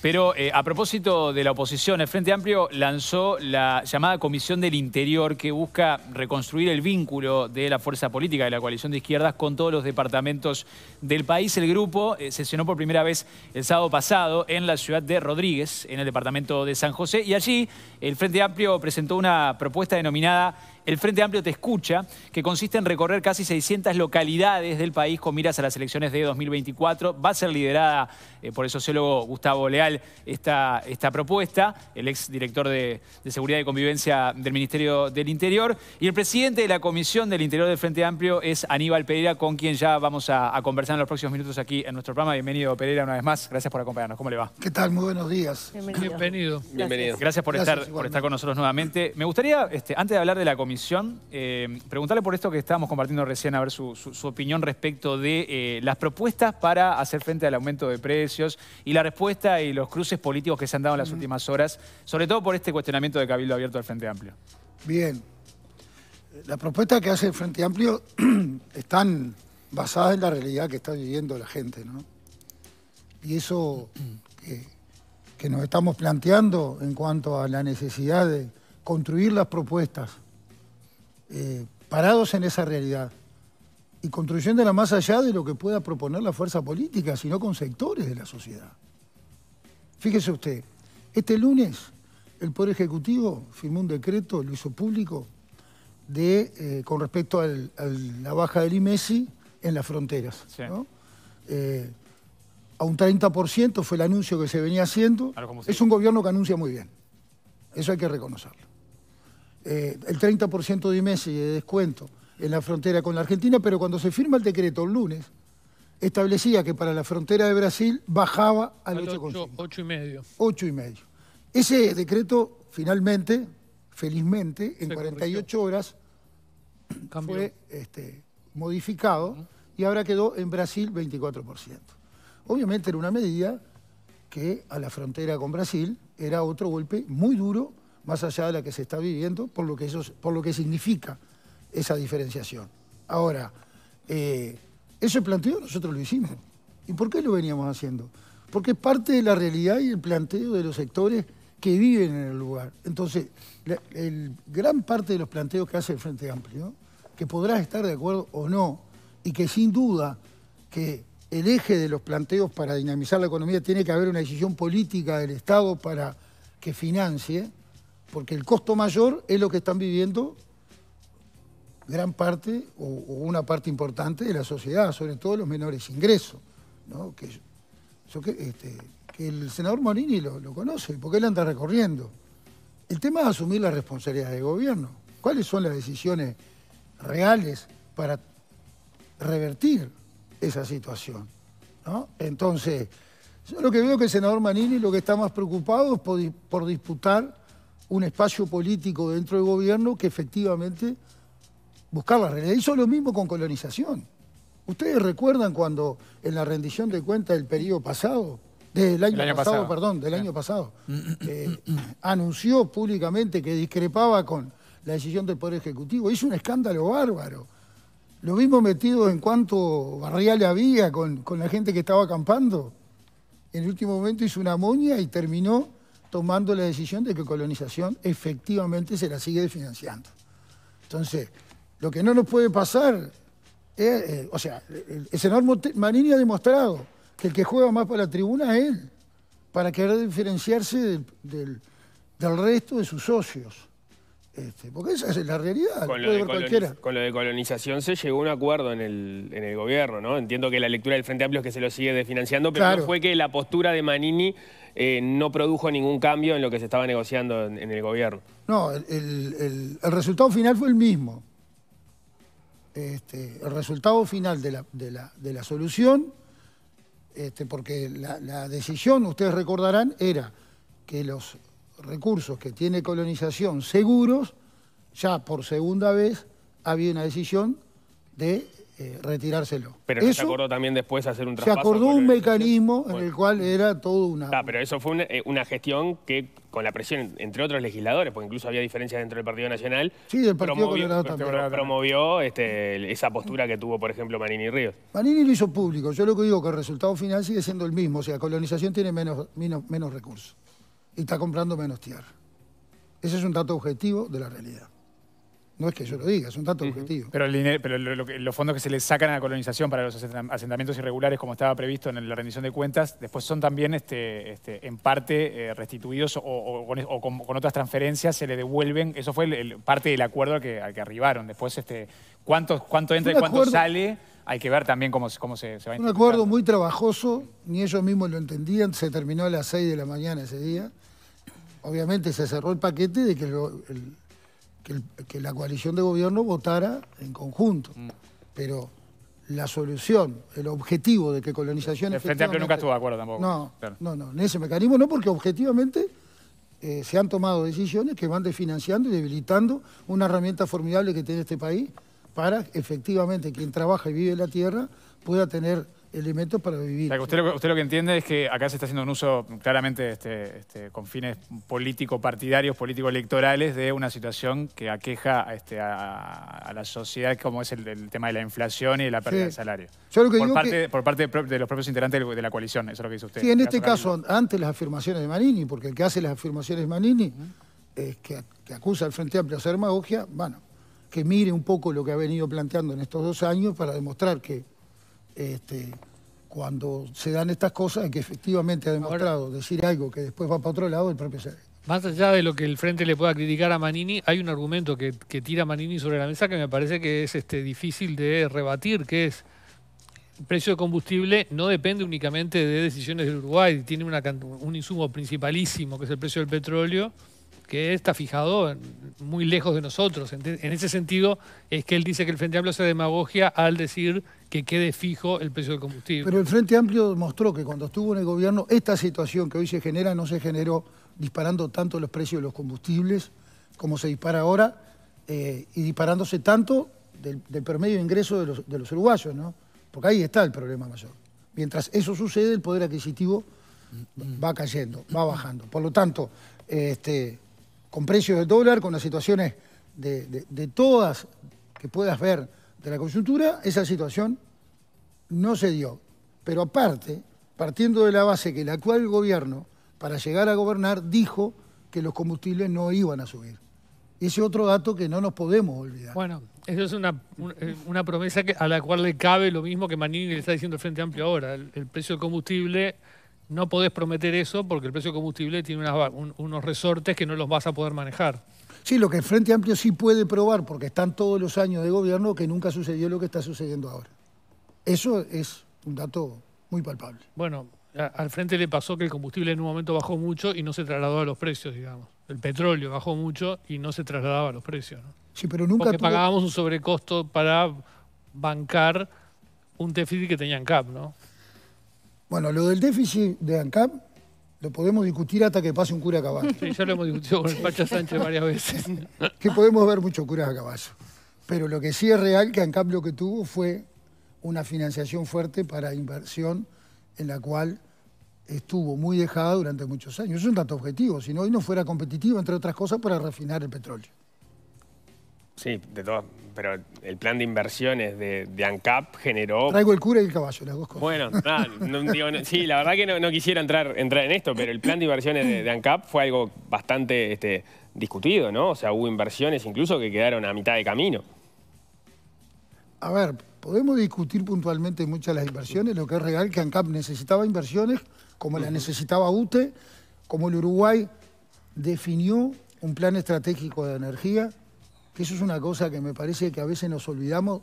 Pero eh, a propósito de la oposición, el Frente Amplio lanzó la llamada Comisión del Interior que busca reconstruir el vínculo de la fuerza política de la coalición de izquierdas con todos los departamentos del país. El grupo eh, sesionó por primera vez el sábado pasado en la ciudad de Rodríguez, en el departamento de San José, y allí el Frente Amplio presentó una propuesta denominada el Frente Amplio Te Escucha, que consiste en recorrer casi 600 localidades del país con miras a las elecciones de 2024. Va a ser liderada eh, por el sociólogo Gustavo Leal esta, esta propuesta, el ex director de, Seguridad y Convivencia del Ministerio del Interior. Y el presidente de la Comisión del Interior del Frente Amplio es Aníbal Pereira, con quien ya vamos a, conversar en los próximos minutos aquí en nuestro programa. Bienvenido, Pereira, una vez más. Gracias por acompañarnos. ¿Cómo le va? ¿Qué tal? Muy buenos días. Bienvenido. Bienvenido. Gracias, por, estar, por estar con nosotros nuevamente. Me gustaría, este, antes de hablar de la comisión, eh, preguntarle por esto que estábamos compartiendo recién, a ver su, opinión respecto de eh, las propuestas para hacer frente al aumento de precios y la respuesta y los cruces políticos que se han dado en las últimas horas, sobre todo por este cuestionamiento de Cabildo Abierto del Frente Amplio. Bien. Las propuestas que hace el Frente Amplio están basadas en la realidad que está viviendo la gente, ¿no? Y eso que nos estamos planteando en cuanto a la necesidad de construir las propuestas eh, parados en esa realidad y construyéndola más allá de lo que pueda proponer la fuerza política, sino con sectores de la sociedad. Fíjese usted, este lunes el Poder Ejecutivo firmó un decreto, lo hizo público, de, eh, con respecto a la baja del IMESI e en las fronteras. Eh, a un 30% fue el anuncio que se venía haciendo. Es un gobierno que anuncia muy bien. Eso hay que reconocerlo. Eh, el 30% de y de descuento en la frontera con la Argentina, pero cuando se firma el decreto el lunes, establecía que para la frontera de Brasil bajaba al, 8%. 8,5. Ese decreto finalmente, felizmente, en 48 horas fue este, modificado y ahora quedó en Brasil 24%. Obviamente era una medida que a la frontera con Brasil era otro golpe muy duro más allá de la que se está viviendo, por lo que, por lo que significa esa diferenciación. Ahora, eh, ese planteo nosotros lo hicimos. ¿Y por qué lo veníamos haciendo? Porque es parte de la realidad y el planteo de los sectores que viven en el lugar. Entonces, el, gran parte de los planteos que hace el Frente Amplio, que podrás estar de acuerdo o no, y que sin duda que el eje de los planteos para dinamizar la economía tiene que haber una decisión política del Estado para que financie, porque el costo mayor es lo que están viviendo gran parte o, una parte importante de la sociedad, sobre todo los menores ingresos, este, que, el senador Morini lo, conoce, porque él anda recorriendo. El tema es asumir la responsabilidad del gobierno. ¿Cuáles son las decisiones reales para revertir esa situación? Entonces, yo lo que veo que el senador Manini lo que está más preocupado es por disputar un espacio político dentro del gobierno que efectivamente buscaba la realidad. Hizo lo mismo con colonización. Ustedes recuerdan cuando en la rendición de cuentas del periodo pasado, del año, pasado, perdón, del año pasado, eh, anunció públicamente que discrepaba con la decisión del Poder Ejecutivo. Hizo un escándalo bárbaro. Lo mismo metido en cuanto barrial había con, con la gente que estaba acampando. En el último momento hizo una moña y terminó tomando la decisión de que colonización efectivamente se la sigue financiando. Entonces, lo que no nos puede pasar, es, eh, o sea, ese enorme Marini ha demostrado que el que juega más para la tribuna es él, para querer diferenciarse del resto de sus socios. Este, porque esa es la realidad. Con lo, de cualquiera. con lo de colonización se llegó a un acuerdo en el, gobierno, ¿no? Entiendo que la lectura del Frente Amplio es que se lo sigue desfinanciando, pero no fue que la postura de Manini eh, no produjo ningún cambio en lo que se estaba negociando en, el gobierno. No, el, resultado final fue el mismo. Este, el resultado final de la, solución, este, porque la decisión, ustedes recordarán, era que los recursos que tiene colonización seguros, ya por segunda vez había una decisión de eh, retirárselo. Pero se acordó también después hacer un traspaso. Se acordó un mecanismo en el cual era todo una... Ah, pero eso fue eh, una, gestión que, con la presión, entre otros legisladores, porque incluso había diferencias dentro del Partido Nacional, sí, del Partido promovió, también. este, esa postura que tuvo, por ejemplo, Marini Ríos. Marini lo hizo público. Yo lo que digo que el resultado final sigue siendo el mismo. O sea, colonización tiene menos, menos recursos y está comprando menos tierra. Ese es un dato objetivo de la realidad. No es que yo lo diga, es un dato objetivo. Pero, pero los fondos que se le sacan a la colonización para los asentamientos irregulares, como estaba previsto en la rendición de cuentas, después son también este, este en parte eh, restituidos o, con, otras transferencias se le devuelven. Eso fue parte del acuerdo al que, arribaron. Después, este, ¿cuánto, cuánto entra y cuánto sale? Hay que ver también cómo, cómo se, va a Un acuerdo muy trabajoso, ni ellos mismos lo entendían. Se terminó a las 6 de la mañana ese día obviamente se cerró el paquete de que, la coalición de gobierno votara en conjunto. Mm. Pero la solución, el objetivo de que colonización... El Frente Amplio nunca estuvo de acuerdo tampoco. No, no, no, en ese mecanismo no, porque objetivamente eh, se han tomado decisiones que van desfinanciando y debilitando una herramienta formidable que tiene este país para efectivamente quien trabaja y vive en la tierra pueda tener elementos para vivir. usted, lo, que entiende es que acá se está haciendo un uso claramente este, este, con fines político-partidarios, político-electorales, de una situación que aqueja este, a, la sociedad, como es el, tema de la inflación y de la pérdida de salario. por, parte, de, los propios integrantes de la coalición, eso es lo que dice usted. Sí, en, este caso, antes las afirmaciones de Manini, porque el que hace las afirmaciones de Manini, es que, acusa al Frente Amplio a hacer magogia, bueno, que mire un poco lo que ha venido planteando en estos dos años para demostrar que este, cuando se dan estas cosas, en que efectivamente ha demostrado decir algo que después va para otro lado, el propio se Más allá de lo que el Frente le pueda criticar a Manini, hay un argumento que, tira Manini sobre la mesa que me parece que es este, difícil de rebatir, que es el precio de combustible no depende únicamente de decisiones del Uruguay, tiene un insumo principalísimo, que es el precio del petróleo, que está fijado muy lejos de nosotros. En ese sentido, es que él dice que el Frente Amplio hace demagogia al decir que quede fijo el precio del combustible. Pero el Frente Amplio mostró que cuando estuvo en el gobierno, esta situación que hoy se genera no se generó disparando tanto los precios de los combustibles como se dispara ahora eh, y disparándose tanto del, promedio de ingreso de los, de los uruguayos, ¿no? Porque ahí está el problema mayor. Mientras eso sucede, el poder adquisitivo mm, mm. va cayendo, va bajando. Por lo tanto, este, con precios de dólar, con las situaciones de, todas que puedas ver de la coyuntura, esa situación no se dio. Pero aparte, partiendo de la base que el actual gobierno, para llegar a gobernar, dijo que los combustibles no iban a subir. Ese otro dato que no nos podemos olvidar. Bueno, eso es una, eh, promesa que, a la cual le cabe lo mismo que Manini le está diciendo el Frente Amplio ahora. El, el precio del combustible no podés prometer eso porque el precio del combustible tiene unos resortes que no los vas a poder manejar. Sí, lo que el Frente Amplio sí puede probar, porque están todos los años de gobierno, que nunca sucedió lo que está sucediendo ahora. Eso es un dato muy palpable. Bueno, al Frente le pasó que el combustible en un momento bajó mucho y no se trasladó a los precios, digamos. El petróleo bajó mucho y no se trasladaba a los precios. ¿no? Sí, pero nunca... Porque pagábamos un sobrecosto para bancar un déficit que tenían CAP, ¿no? Bueno, lo del déficit de ANCAP lo podemos discutir hasta que pase un cura a caballo. Sí, ya lo hemos discutido con el Pacha Sánchez varias veces. que podemos ver muchos curas a caballo. Pero lo que sí es real que ANCAP lo que tuvo fue una financiación fuerte para inversión en la cual estuvo muy dejada durante muchos años. Es un tanto objetivo, si no hoy no fuera competitivo, entre otras cosas, para refinar el petróleo. Sí, de todo, pero el plan de inversiones de, ANCAP generó... Traigo el cura y el caballo, las dos cosas. Bueno, ah, no, sí, la verdad que no, quisiera entrar, entrar en esto, pero el plan de inversiones de, ANCAP fue algo bastante este, discutido, ¿no? O sea, hubo inversiones incluso que quedaron a mitad de camino. A ver, podemos discutir puntualmente muchas de las inversiones, lo que es real que ANCAP necesitaba inversiones, como las necesitaba UTE, como el Uruguay definió un plan estratégico de energía, que eso es una cosa que me parece que a veces nos olvidamos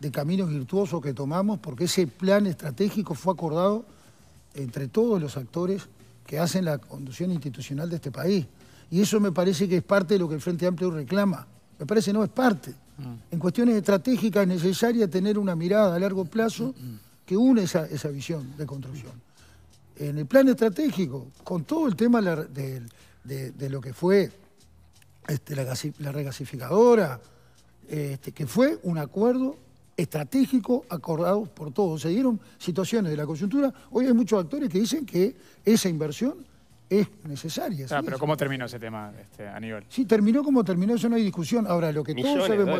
de caminos virtuosos que tomamos, porque ese plan estratégico fue acordado entre todos los actores que hacen la conducción institucional de este país. Y eso me parece que es parte de lo que el Frente Amplio reclama. Me parece no es parte. Mm. En cuestiones estratégicas es necesaria tener una mirada a largo plazo mm, mm. que une esa, visión de construcción. En el plan estratégico, con todo el tema de lo que fue este, la, regasificadora, este, que fue un acuerdo estratégico acordado por todos. Se dieron situaciones de la coyuntura. Hoy hay muchos actores que dicen que esa inversión es necesaria. Ah, pero ¿cómo terminó ese tema, este, Aníbal? Sí, terminó como terminó, eso no hay discusión. Ahora, lo que todos sabemos...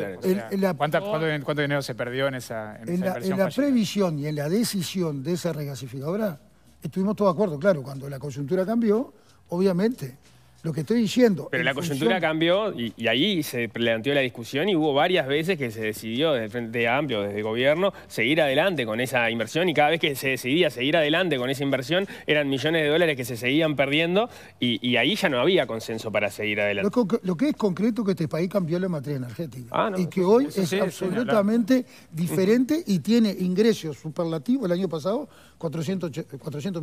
¿cuánto, dinero se perdió en esa, en la, inversión? En la previsión y en la decisión de esa regasificadora estuvimos todos de acuerdo. Claro, cuando la coyuntura cambió, obviamente lo que estoy diciendo... Pero la coyuntura cambió y, ahí se planteó la discusión y hubo varias veces que se decidió desde el Frente Amplio, desde el gobierno, seguir adelante con esa inversión y cada vez que se decidía seguir adelante con esa inversión eran millones de dólares que se seguían perdiendo y, ahí ya no había consenso para seguir adelante. Lo que, es concreto es concreto que este país cambió la materia energética ah, y que hoy es absolutamente diferente y tiene ingresos superlativos el año pasado 400,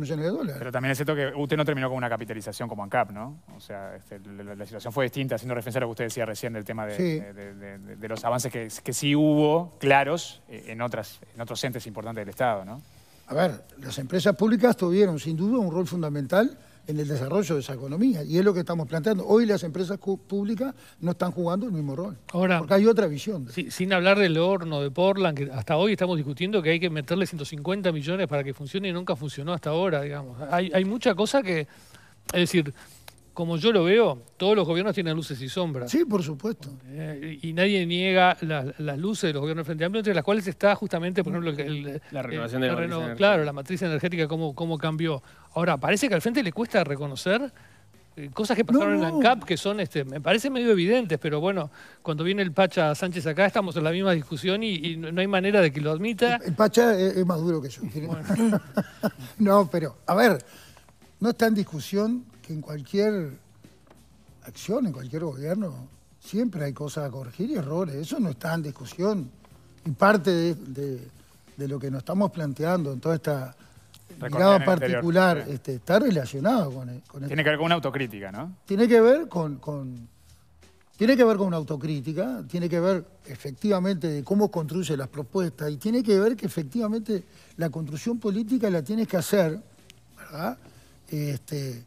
millones de dólares. Pero también es cierto que usted no terminó con una capitalización como ANCAP, ¿no? O sea, este, la, situación fue distinta, haciendo referencia a lo que usted decía recién del tema de, los avances que, sí hubo claros eh, en, otras, en otros entes importantes del Estado, ¿no? A ver, las empresas públicas tuvieron sin duda un rol fundamental en el desarrollo de esa economía. Y es lo que estamos planteando. Hoy las empresas públicas no están jugando el mismo rol. porque hay otra visión. sin hablar del horno de Portland, que hasta hoy estamos discutiendo que hay que meterle 150 millones para que funcione y nunca funcionó hasta ahora, digamos. Hay, hay mucha cosa que... Es decir, como yo lo veo, todos los gobiernos tienen luces y sombras. Sí, por supuesto. Eh, y nadie niega las luces de los gobiernos del Frente Amplio, entre las cuales está justamente, por ejemplo, la eh, renovación de matriz Claro, la matriz energética, cómo, cómo cambió. Ahora, parece que al Frente le cuesta reconocer eh, cosas que pasaron en en ANCAP que son, este, me parece medio evidentes, pero bueno, cuando viene el Pacha Sánchez acá estamos en la misma discusión y, no hay manera de que lo admita. El, Pacha es, más duro que yo. no, pero, a ver, no está en discusión que en cualquier acción, en cualquier gobierno, siempre hay cosas a corregir y errores. Eso no está en discusión. Y parte de, lo que nos estamos planteando en toda esta mirada particular este, está relacionado con, e, con Tiene que ver con una autocrítica, ¿no? Tiene que ver con, tiene que ver con una autocrítica, tiene que ver efectivamente de cómo construye las propuestas y tiene que ver que efectivamente la construcción política la tienes que hacer, ¿verdad? Este,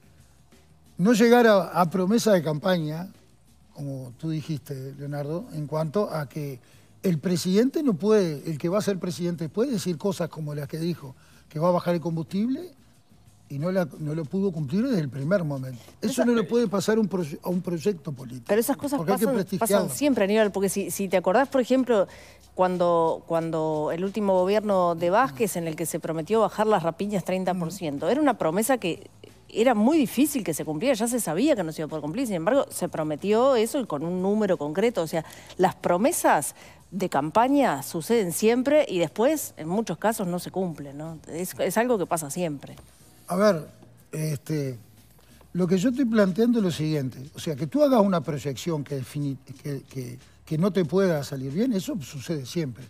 no llegar a, promesa de campaña, como tú dijiste, Leonardo, en cuanto a que el presidente no puede, el que va a ser presidente puede decir cosas como las que dijo, que va a bajar el combustible y no, la, lo pudo cumplir desde el primer momento. Eso no le puede pasar un a un proyecto político. Pero esas cosas pasan, siempre, Aníbal, porque si, te acordás, por ejemplo, cuando, cuando el último gobierno de Vázquez, en el que se prometió bajar las rapiñas 30%, era una promesa que era muy difícil que se cumpliera, ya se sabía que no se iba a poder cumplir, sin embargo, se prometió eso y con un número concreto. O sea, las promesas de campaña suceden siempre y después, en muchos casos, no se cumplen. ¿no? Es, algo que pasa siempre. A ver, este, lo que yo estoy planteando es lo siguiente. O sea, que tú hagas una proyección que, que, que, que no te pueda salir bien, eso sucede siempre.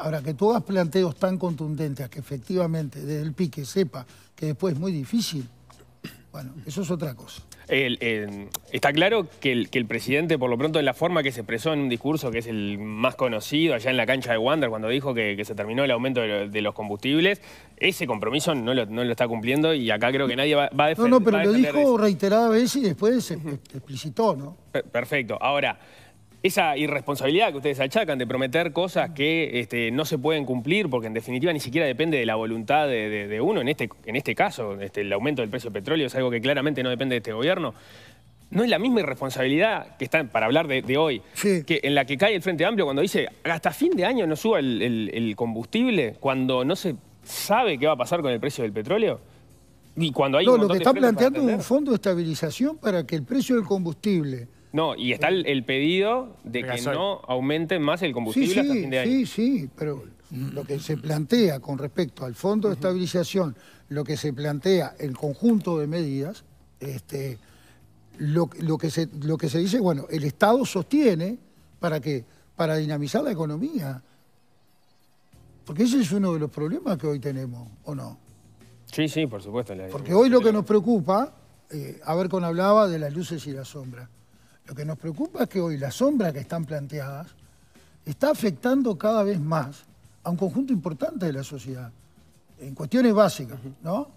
Ahora, que tú hagas planteos tan contundentes que efectivamente desde el pique sepa que después es muy difícil, bueno, eso es otra cosa. está claro que el, presidente, por lo pronto, en la forma que se expresó en un discurso que es el más conocido allá en la cancha de Wander, cuando dijo que, se terminó el aumento de, los combustibles, ese compromiso no lo, está cumpliendo y acá creo que nadie va, a defender. No, no, pero lo dijo reiterada vez y después se explicitó, ¿no? Perfecto. Ahora esa irresponsabilidad que ustedes achacan de prometer cosas que este, no se pueden cumplir porque en definitiva ni siquiera depende de la voluntad de, uno, en este, en este caso este, el aumento del precio del petróleo es algo que claramente no depende de este gobierno, no es la misma irresponsabilidad que está, para hablar de, hoy, que en la que cae el Frente Amplio cuando dice hasta fin de año no suba el, combustible cuando no se sabe qué va a pasar con el precio del petróleo. Y cuando hay no, lo que está planteando es un fondo de estabilización para que el precio del combustible no, y está el, pedido de que no aumente más el combustible sí, sí, fin de año. Sí, sí, pero lo que se plantea con respecto al fondo de estabilización, lo que se plantea el conjunto de medidas, este, lo, que se, lo que se dice, bueno, el Estado sostiene para que para dinamizar la economía. Porque ese es uno de los problemas que hoy tenemos, ¿o no? Sí, sí, por supuesto. Porque hoy lo que nos preocupa, eh, a ver, con hablaba de las luces y la sombra. Lo que nos preocupa es que hoy las sombras que están planteadas está afectando cada vez más a un conjunto importante de la sociedad, en cuestiones básicas, ¿no?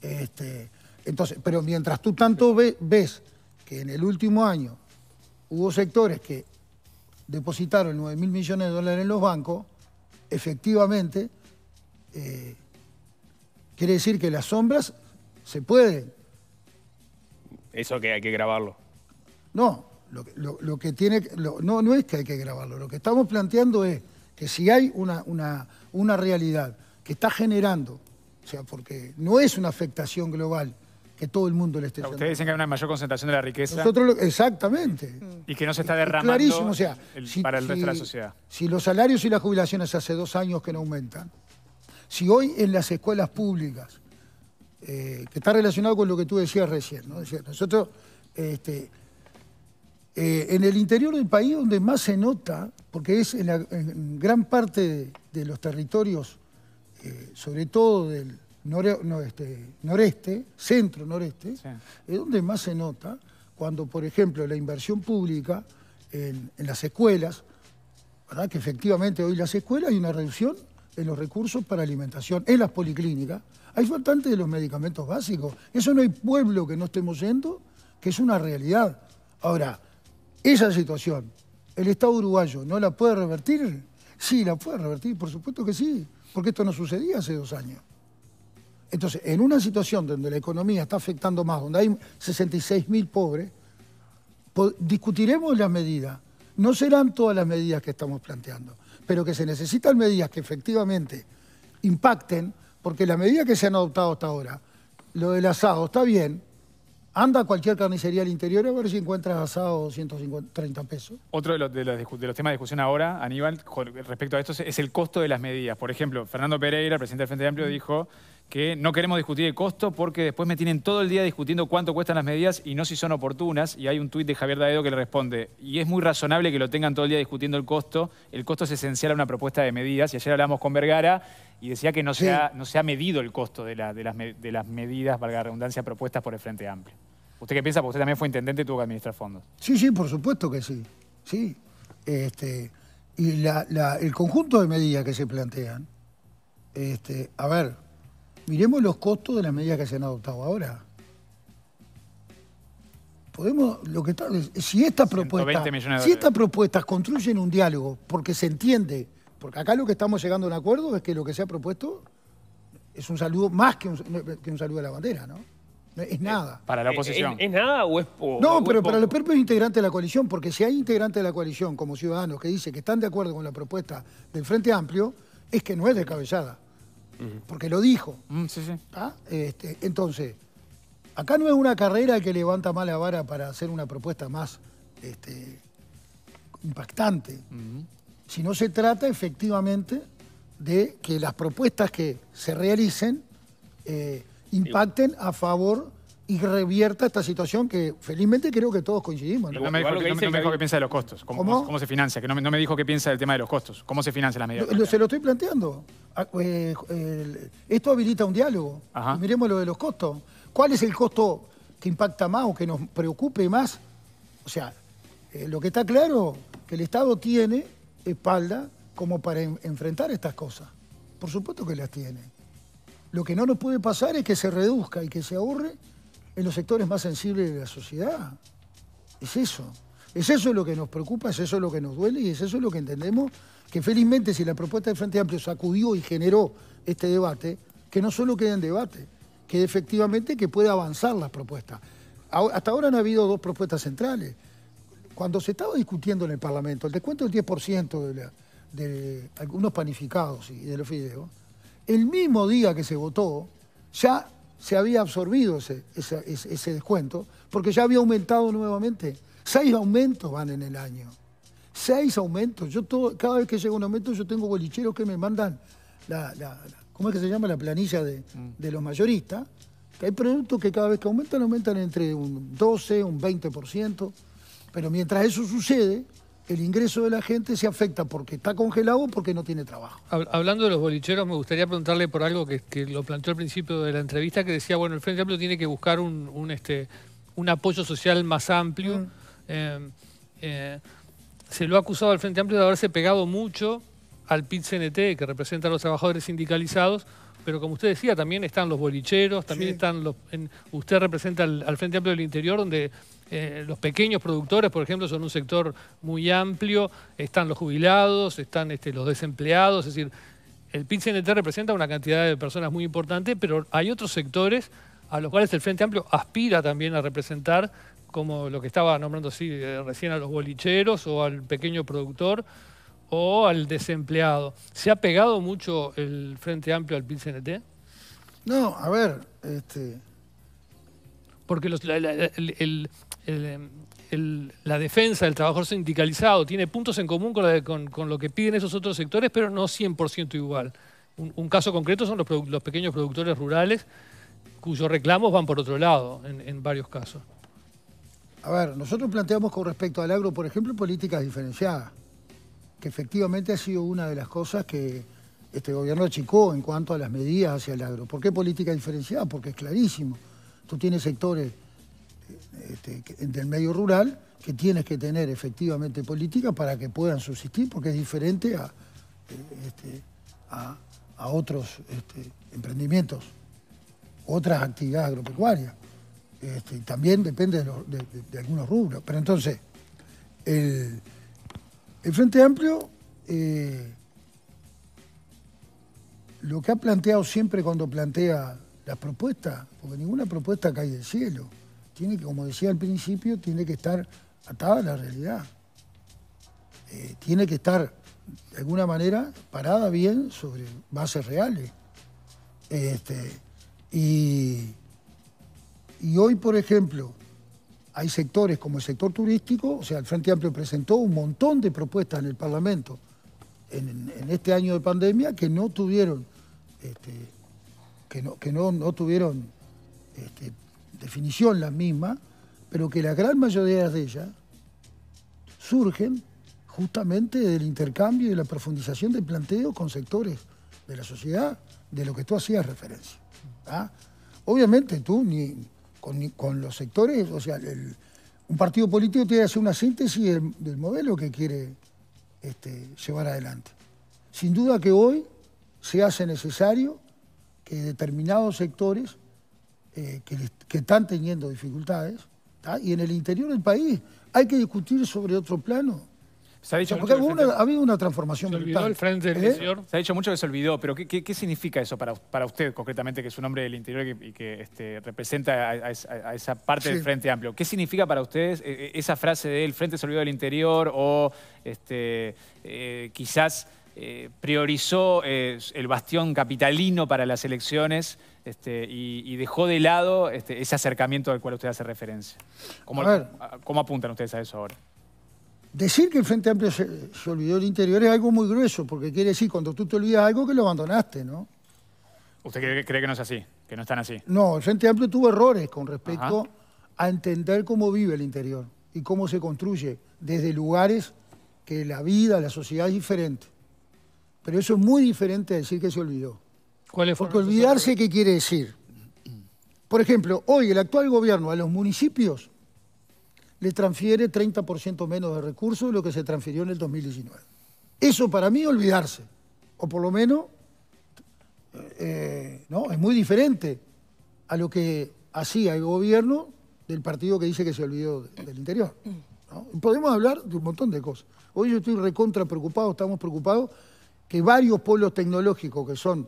Este, entonces, pero mientras tú tanto ves que en el último año hubo sectores que depositaron 9.000 millones de dólares en los bancos, efectivamente, eh, quiere decir que las sombras se pueden. Eso que hay que grabarlo. No, lo, que tiene, no, no es que hay que grabarlo, lo que estamos planteando es que si hay una, una, una realidad que está generando, o sea, porque no es una afectación global, que todo el mundo le esté Ustedes dicen que hay una mayor concentración de la riqueza. exactamente. Mm. Y que no se está derramando clarísimo, o sea, para el la sociedad. Si los salarios y las jubilaciones hace dos años que no aumentan, si hoy en las escuelas públicas, eh, que está relacionado con lo que tú decías recién, ¿no? nosotros este, eh, en el interior del país donde más se nota, porque es en, gran parte de, los territorios, eh, sobre todo del este, noreste, centro-noreste, es donde más se nota cuando, por ejemplo, la inversión pública en, las escuelas, ¿verdad? que efectivamente hoy las escuelas hay una reducción en los recursos para alimentación, en las policlínicas, hay faltante de los medicamentos básicos. Eso no hay pueblo que no estemos yendo, que es una realidad. Ahora, esa situación, el Estado uruguayo no la puede revertir, sí, la puede revertir, por supuesto que sí, porque esto no sucedía hace dos años. Entonces, en una situación donde la economía está afectando más, donde hay 66.000 pobres, discutiremos las medidas. No serán todas las medidas que estamos planteando, pero que se necesitan medidas que efectivamente impacten, porque la medida que se han adoptado hasta ahora, lo del asado está bien, Anda a cualquier carnicería al interior a ver si encuentras asado 130 pesos. Otro de los, de los, de los temas de discusión ahora, Aníbal, respecto a esto, es el costo de las medidas. Por ejemplo, Fernando Pereira, presidente del Frente Amplio, dijo que no queremos discutir el costo porque después me tienen todo el día discutiendo cuánto cuestan las medidas y no si son oportunas. Y hay un tuit de Javier Daedo que le responde, y es muy razonable que lo tengan todo el día discutiendo el costo. El costo es esencial a una propuesta de medidas. Y ayer hablamos con Vergara y decía que no, se, ha, no medido el costo de, las, de las medidas, valga la redundancia, propuestas por el Frente Amplio. ¿Usted qué piensa? Porque usted también fue intendente y tuvo que administrar fondos. Sí, sí, por supuesto que sí. Sí. Este, y el conjunto de medidas que se plantean, este, a ver, Miremos los costos de las medidas que se han adoptado ahora. Podemos, lo que si estas propuestas, si construyen un diálogo, porque se entiende, porque acá lo que estamos llegando a un acuerdo es que lo que se ha propuesto es un saludo más que un, saludo a la bandera, ¿no? Es eh, nada. Para la eh, oposición. ¿Es, nada o es No, pero para los propios integrantes de la coalición, porque si hay integrantes de la coalición como ciudadanos que dicen que están de acuerdo con la propuesta del Frente Amplio, es que no es descabellada porque lo dijo. Mm, este, entonces, acá no es una carrera que levanta mala vara para hacer una propuesta más este, impactante, Si no sino se trata efectivamente de que las propuestas que se realicen eh, impacten a favor y revierta esta situación que felizmente creo que todos coincidimos. ¿no? me dijo, que, piensa de los costos. ¿Cómo, se financia? Que no, me dijo qué piensa del tema de los costos. ¿Cómo se financia la medida? se lo estoy planteando. Ah, eh, esto habilita un diálogo. Miremos lo de los costos. ¿Cuál es el costo que impacta más o que nos preocupe más? O sea, eh, lo que está claro que el Estado tiene espalda como para enfrentar estas cosas. Por supuesto que las tiene. Lo que no nos puede pasar es que se reduzca y que se ahorre en los sectores más sensibles de la sociedad. Es eso. Es eso lo que nos preocupa, es eso lo que nos duele y es eso lo que entendemos que felizmente si la propuesta del Frente Amplio sacudió y generó este debate, que no solo quede en debate, que efectivamente que pueda avanzar las propuestas. Hasta ahora no ha habido dos propuestas centrales. Cuando se estaba discutiendo en el Parlamento el descuento del 10% de, de algunos panificados y de los fideos, el mismo día que se votó, ya se había absorbido ese, ese, descuento, porque ya había aumentado nuevamente. Seis aumentos van en el año. Seis aumentos. Yo todo, cada vez que llega un aumento, yo tengo bolicheros que me mandan la, la, que se llama? La planilla de, mm. los mayoristas. hay productos que cada vez que aumentan, aumentan entre un 12, un 20%. Pero mientras eso sucede, el ingreso de la gente se afecta porque está congelado o porque no tiene trabajo. Hablando de los bolicheros, me gustaría preguntarle por algo que, lo planteó al principio de la entrevista, que decía, bueno, el Frente Amplio tiene que buscar un, este, un apoyo social más amplio. Mm. Eh, eh, se lo ha acusado al Frente Amplio de haberse pegado mucho al PIT-CNT, que representa a los trabajadores sindicalizados, pero como usted decía, también están los bolicheros, también están los... usted representa al Frente Amplio del Interior, donde eh, los pequeños productores, por ejemplo, son un sector muy amplio, están los jubilados, están este, los desempleados, es decir, el PINCNT -CNT representa una cantidad de personas muy importante, pero hay otros sectores a los cuales el Frente Amplio aspira también a representar, como lo que estaba nombrando así eh, recién a los bolicheros o al pequeño productor o al desempleado. ¿Se ha pegado mucho el Frente Amplio al PIN -CNT? No, a ver, este... Porque los, el, Em, la defensa del trabajador sindicalizado tiene puntos en común con, lo que piden esos otros sectores, pero no 100% igual. Un, caso concreto son los, pequeños productores rurales cuyos reclamos van por otro lado en, varios casos. A ver, nosotros planteamos con respecto al agro, por ejemplo, políticas diferenciadas, que efectivamente ha sido una de las cosas que este gobierno achicó en cuanto a las medidas hacia el agro. ¿Por qué política diferenciada? Porque es clarísimo. Tú tienes sectores este, del medio rural, que tienes que tener efectivamente políticas para que puedan subsistir, porque es diferente a, este, a, otros este, emprendimientos, otras actividades agropecuarias. Este, también depende de, algunos rubros. Pero entonces, el, Frente Amplio eh, lo que ha planteado siempre cuando plantea las propuestas, porque ninguna propuesta cae del cielo como decía al principio, tiene que estar atada a la realidad. Eh, tiene que estar, de alguna manera, parada bien sobre bases reales. Este, y, hoy, por ejemplo, hay sectores como el sector turístico, o sea, el Frente Amplio presentó un montón de propuestas en el Parlamento en, este año de pandemia que no tuvieron, que este, que no, tuvieron este, definición la misma, pero que la gran mayoría de ellas surgen justamente del intercambio y de la profundización del planteo con sectores de la sociedad de lo que tú hacías referencia. ¿ah? Obviamente tú ni con, los sectores, o sea, un partido político tiene que hacer una síntesis del, modelo que quiere este, llevar adelante. Sin duda que hoy se hace necesario que determinados sectores eh, que, están teniendo dificultades, y en el interior del país hay que discutir sobre otro plano. Se ha dicho habido una transformación. del ¿Eh? Se ha dicho mucho que se olvidó, pero ¿qué, significa eso para, para, usted concretamente, que es un hombre del interior y que, este, representa a, esa parte del Frente Amplio? ¿Qué significa para ustedes eh, esa frase de el Frente se olvidó del interior o este, quizás eh, priorizó eh, el bastión capitalino para las elecciones este, y, dejó de lado este, ese acercamiento al cual usted hace referencia. ¿Cómo, apuntan ustedes a eso ahora? Decir que el Frente Amplio se, olvidó del interior es algo muy grueso, porque quiere decir cuando tú te olvidas algo que lo abandonaste, ¿no? ¿Usted cree, que no es así? ¿Que no están así? No, el Frente Amplio tuvo errores con respecto a entender cómo vive el interior y cómo se construye desde lugares que la vida, la sociedad es diferente. Pero eso es muy diferente a decir que se olvidó. ¿Cuáles Porque olvidarse, ¿qué quiere decir? Por ejemplo, hoy el actual gobierno a los municipios le transfiere 30% menos de recursos de lo que se transfirió en el 2019. Eso para mí olvidarse, o por lo menos eh, no, es muy diferente a lo que hacía el gobierno del partido que dice que se olvidó del interior. Podemos hablar de un montón de cosas. Hoy yo estoy recontra preocupado, estamos preocupados que varios polos tecnológicos que son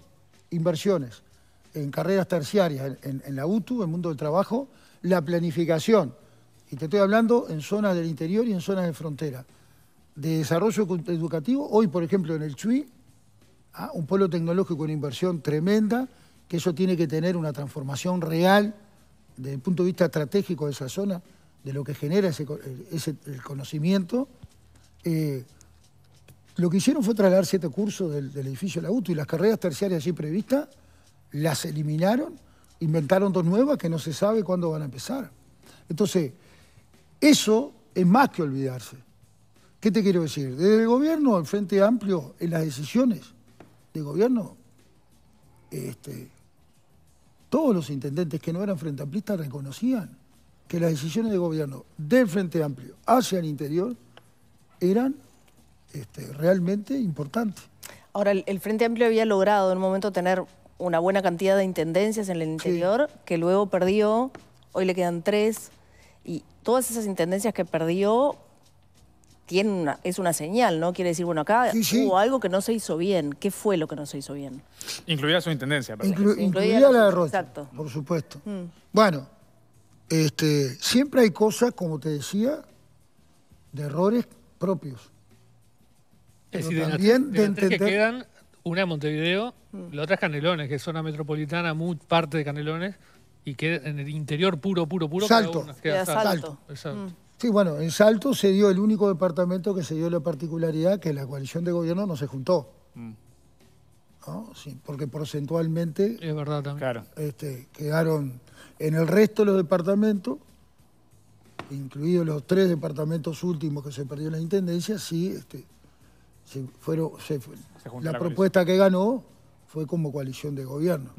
inversiones en carreras terciarias en, la UTU, en el mundo del trabajo, la planificación, y te estoy hablando en zonas del interior y en zonas de frontera, de desarrollo educativo, hoy por ejemplo en el CHUI, ¿ah? un polo tecnológico, con inversión tremenda, que eso tiene que tener una transformación real desde el punto de vista estratégico de esa zona, de lo que genera ese, eh, el conocimiento. Eh, lo que hicieron fue trasladar siete cursos del, edificio de la UTU y las carreras terciarias allí previstas las eliminaron, inventaron dos nuevas que no se sabe cuándo van a empezar. Entonces, eso es más que olvidarse. ¿Qué te quiero decir? Desde el gobierno, al Frente Amplio, en las decisiones de gobierno, este, todos los intendentes que no eran Frente Amplistas reconocían que las decisiones de gobierno del Frente Amplio hacia el interior eran este, realmente importante. Ahora, el, Frente Amplio había logrado en un momento tener una buena cantidad de intendencias en el interior, que luego perdió, hoy le quedan tres, y todas esas intendencias que perdió es una señal, ¿no? Quiere decir, bueno, acá hubo algo que no se hizo bien. ¿Qué fue lo que no se hizo bien? Incluía su intendencia, perdón. incluía, la exacto. por supuesto. Mm. Bueno, este, siempre hay cosas, como te decía, de errores propios también de, que quedan, una en Montevideo, la otra es Canelones, que es zona metropolitana, muy parte de Canelones, y queda en el interior puro, puro, puro. Salto. Mm. Sí, bueno, en Salto se dio el único departamento que se dio la particularidad que la coalición de gobierno no se juntó. Mm. porque porcentualmente es verdad también. Claro. Este, quedaron en el resto de los departamentos, incluidos los tres departamentos últimos que se perdió la intendencia, sí este, la, propuesta que ganó fue como coalición de gobierno,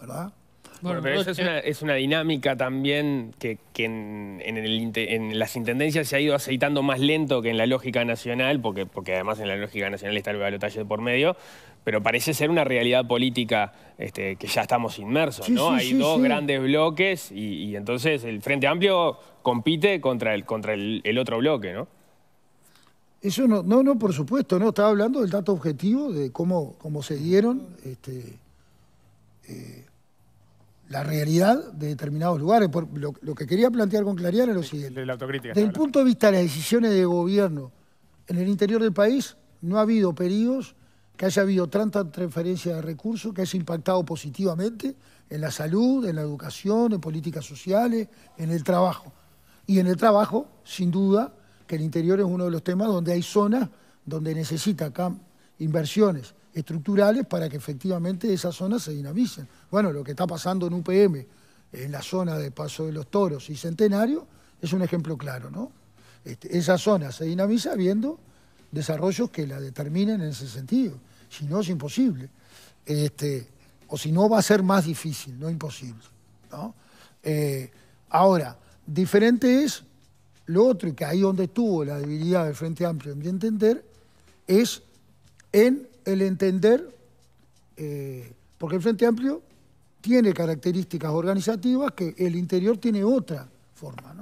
¿verdad? Bueno, pero eso es una, dinámica también que, en, las intendencias se ha ido aceitando más lento que en la lógica nacional, porque, porque además en la lógica nacional está el balotaje por medio, pero parece ser una realidad política este, que ya estamos inmersos, ¿no? Hay dos grandes bloques y, entonces el Frente Amplio compite contra el, contra el otro bloque, ¿no? Eso no, no, no, por supuesto, no, estaba hablando del dato objetivo, de cómo, cómo se dieron este, eh, la realidad de determinados lugares. lo, que quería plantear con claridad era lo siguiente. De autocrítica. Desde el punto de vista de las decisiones de gobierno en el interior del país, no ha habido periodos que haya habido tanta transferencia de recursos que haya impactado positivamente en la salud, en la educación, en políticas sociales, en el trabajo. Y en el trabajo, sin duda, que el interior es uno de los temas donde hay zonas donde necesita inversiones estructurales para que efectivamente esas zonas se dinamicen. Bueno, lo que está pasando en UPM, en la zona de Paso de los Toros y Centenario, es un ejemplo claro, ¿no? Este, esa zona se dinamiza viendo desarrollos que la determinen en ese sentido. Si no, es imposible. Este, o si no, va a ser más difícil, no imposible. Eh, ahora, diferente es lo otro, y que ahí donde estuvo la debilidad del Frente Amplio, en mi entender, es en el entender, eh, porque el Frente Amplio tiene características organizativas que el interior tiene otra forma,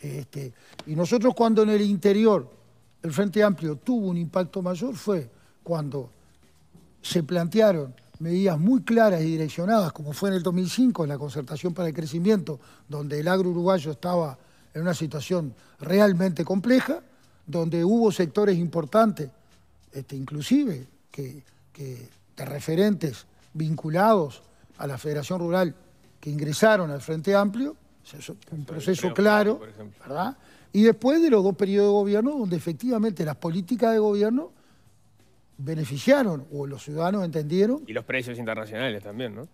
Este, y nosotros cuando en el interior el Frente Amplio tuvo un impacto mayor fue cuando se plantearon medidas muy claras y direccionadas, como fue en el 2005 en la concertación para el crecimiento, donde el agro uruguayo estaba en una situación realmente compleja, donde hubo sectores importantes, este, inclusive que, que de referentes vinculados a la Federación Rural que ingresaron al Frente Amplio, un proceso claro, ¿verdad? Y después de los dos periodos de gobierno, donde efectivamente las políticas de gobierno beneficiaron, o los ciudadanos entendieron. Y los precios internacionales también, ¿no?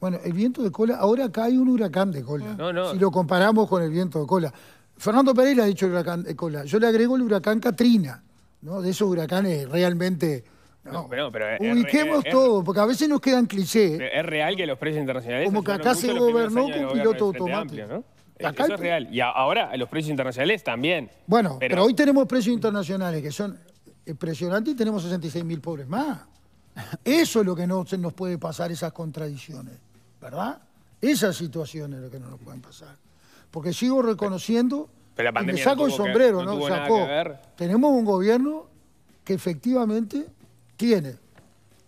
Bueno, el viento de cola, ahora acá hay un huracán de cola. Si lo comparamos con el viento de cola. Fernando le ha dicho el huracán de cola. Yo le agrego el huracán Katrina, ¿no? De esos huracanes realmente. No, Ubiquemos todo, porque a veces nos quedan clichés. Es real que los precios internacionales. Como que acá se gobernó con piloto automático. Eso es real. Y ahora los precios internacionales también. Bueno, pero, hoy tenemos precios internacionales que son impresionantes y tenemos 66 mil pobres más. Eso es lo que no se nos puede pasar, esas contradicciones. ¿verdad? Esas situaciones lo que no nos pueden pasar. Porque sigo reconociendo, me saco el sombrero, ¿no? tenemos un gobierno que efectivamente tiene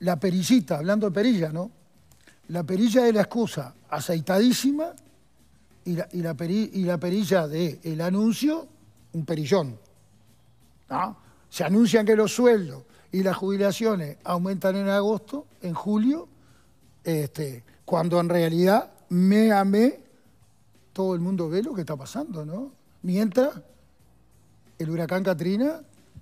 la perillita, hablando de perilla, ¿no? La perilla de la excusa aceitadísima y la, y la, perilla del el anuncio, un perillón. Se anuncian que los sueldos y las jubilaciones aumentan en agosto, en julio, este, cuando en realidad me amé, todo el mundo ve lo que está pasando, ¿no? Mientras el huracán Katrina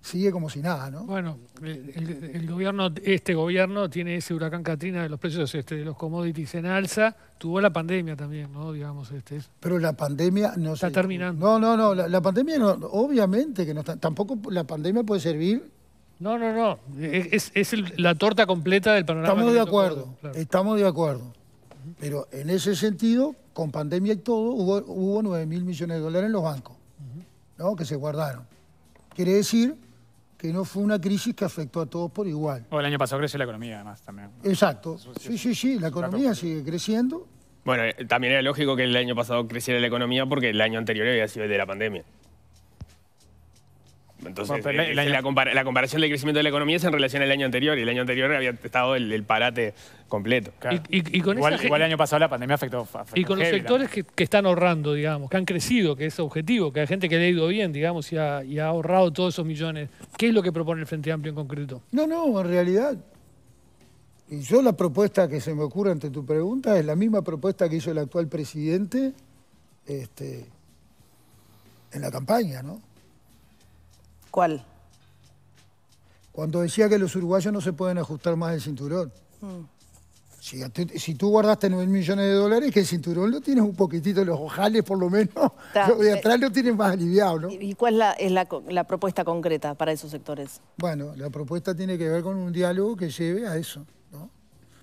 sigue como si nada, ¿no? Bueno, el, gobierno, este gobierno tiene ese huracán Katrina de los precios este, de los commodities en alza, tuvo la pandemia también, ¿no? Digamos, este. Pero la pandemia no está terminando. No, no, no, la, pandemia no, obviamente que no está, tampoco la pandemia puede servir. No, no, no, es, la torta completa del panorama. Estamos de acuerdo, estamos de acuerdo. Pero en ese sentido, con pandemia y todo, hubo, hubo 9 mil millones de dólares en los bancos, ¿no? que se guardaron. Quiere decir que no fue una crisis que afectó a todos por igual. O el año pasado creció la economía, además, también. Exacto. Sí, sí, sí, la economía sigue creciendo. Bueno, eh, también era lógico que el año pasado creciera la economía porque el año anterior había sido el de la pandemia. Entonces, eh, eh, la, comparación del crecimiento de la economía es en relación al año anterior, y el año anterior había estado el, parate completo. Y, con igual, el año pasado la pandemia afectó. y con los sectores que, están ahorrando, digamos, que han crecido, que es objetivo, que hay gente que le ha ido bien, digamos, y ha, y ha ahorrado todos esos millones. ¿Qué es lo que propone el Frente Amplio en concreto? No, no, en realidad y yo la propuesta que se me ocurre ante tu pregunta es la misma propuesta que hizo el actual presidente este, en la campaña, ¿no? ¿Cuál? Cuando decía que los uruguayos no se pueden ajustar más el cinturón. Mm. Si, tú guardaste 9 millones de dólares, que el cinturón lo tienes un poquitito, los ojales por lo menos, Ta, de eh, atrás lo tienes más aliviado, ¿no? ¿Y cuál es, la, propuesta concreta para esos sectores? Bueno, la propuesta tiene que ver con un diálogo que lleve a eso, ¿no?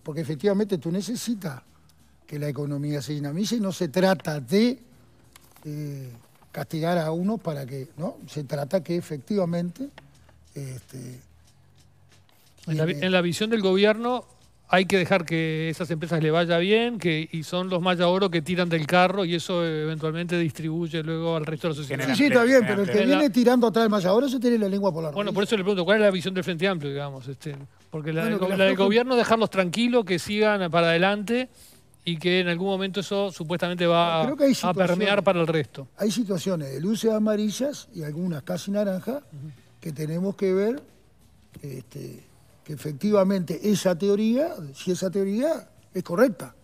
Porque efectivamente tú necesitas que la economía se dinamice y no se trata de... Eh, castigar a uno para que, ¿no? Se trata que efectivamente... Este, en la, visión del gobierno hay que dejar que esas empresas le vaya bien que, y son los maya oro que tiran del carro y eso eventualmente distribuye luego al resto de la sociedad. Sí, sí, está bien, pero el que viene tirando atrás del maya oro se tiene la lengua por la Bueno, por eso le pregunto, ¿cuál es la visión del Frente Amplio, digamos? Este, porque la, del, la del gobierno dejarlos tranquilos, que sigan para adelante y que en algún momento eso supuestamente va a permear para el resto. Hay situaciones de luces amarillas y algunas casi naranjas que tenemos que ver este, que efectivamente esa teoría, si esa teoría es correcta.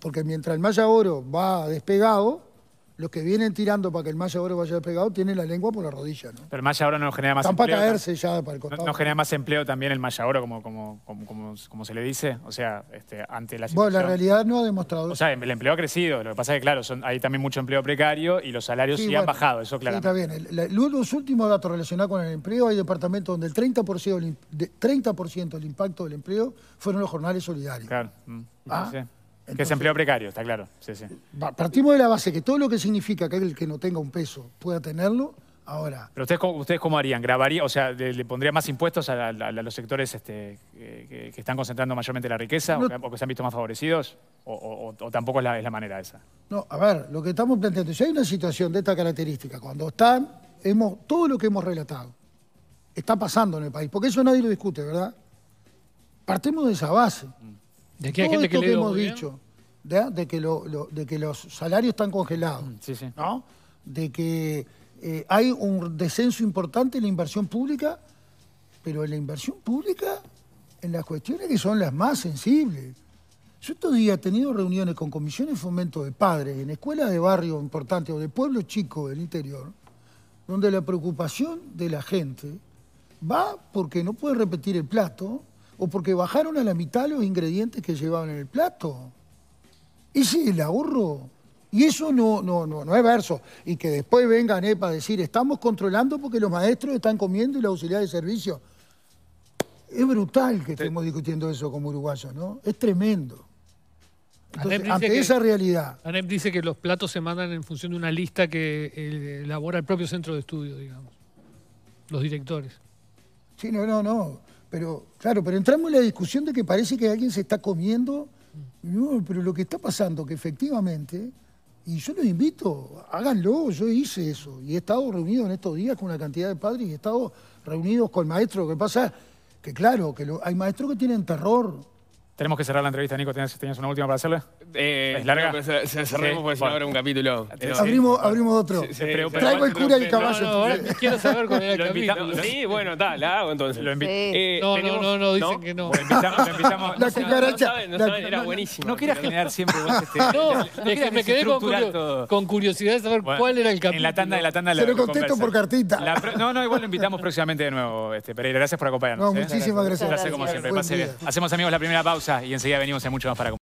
Porque mientras el Maya Oro va despegado, los que vienen tirando para que el malla Oro vaya despegado tienen la lengua por la rodilla. ¿no? Pero el malla no genera más Están empleo. para caerse ya para el costado. No, genera más empleo también el malla como, como, como, como, se le dice. O sea, este, ante la situación. Bueno, la realidad no ha demostrado O sea, el empleo ha crecido. Lo que pasa es que, claro, hay también mucho empleo precario y los salarios sí, han bajado. Eso, claro. Sí, está bien. los últimos datos relacionados con el empleo, hay departamentos donde el 30%, del, de, 30 del impacto del empleo fueron los jornales solidarios. Claro. Mm, ¿Ah? sí que es empleo precario, está claro. Partimos de la base que todo lo que significa que el que no tenga un peso pueda tenerlo, ahora. Pero ustedes, cómo harían, grabaría, o sea, le, pondría más impuestos a, los sectores este, que, están concentrando mayormente la riqueza o, que, se han visto más favorecidos, o, tampoco es la, es la, manera esa. No, a ver, lo que estamos planteando, si hay una situación de esta característica, cuando están, hemos, todo lo que hemos relatado está pasando en el país, porque eso nadie lo discute, ¿verdad? Partimos de esa base. Mm. ¿De qué esto que, hemos ¿eh? dicho, de, que de, que los salarios están congelados, mm, de que eh, hay un descenso importante en la inversión pública, pero en la inversión pública, en las cuestiones que son las más sensibles. Yo estos días he tenido reuniones con comisiones de fomento de padres en escuelas de barrio importantes o de pueblos chicos del interior, donde la preocupación de la gente va porque no puede repetir el plato, o porque bajaron a la mitad los ingredientes que llevaban en el plato. Ese es el ahorro. Y eso no, no, no, no es verso. Y que después venga eh, ANEP a decir, estamos controlando porque los maestros están comiendo y la auxiliar de servicio. Es brutal que estemos discutiendo eso como uruguayos, ¿no? Es tremendo. ante esa realidad. ANEP dice que los platos se mandan en función de una lista que eh, elabora el propio centro de estudio, digamos. Los directores. Sí, no, no, no. Pero, claro, pero entramos en la discusión de que parece que alguien se está comiendo. pero lo que está pasando, que efectivamente, y yo los invito, háganlo, yo hice eso. Y he estado reunido en estos días con una cantidad de padres y he estado reunidos con maestros. Lo que pasa que, claro, que hay maestros que tienen terror tenemos que cerrar la entrevista, Nico. ¿Tenías, una última para hacerle? Eh, ¿Es larga? No, se, porque un capítulo. Eh, abrimos, otro. Traigo el cura y el caballo. quiero saber cuál era el capítulo. Sí, bueno, está, la hago entonces. Lo eh, no, no, no, dicen que no. Invitamos, empezamos. la cucaracha. No saben, era buenísimo. No quieras generar siempre vos este... No, me quedé con, curiosidad de saber cuál era el capítulo. En la tanda, de la tanda. Se lo contesto por cartita. No, no, igual lo invitamos próximamente de nuevo, este, Pereira. Gracias por acompañarnos. ¿eh? Muchísimas gracias. Gracias como siempre. Pase bien. Hacemos, amigos, la primera pausa y enseguida venimos a mucho más para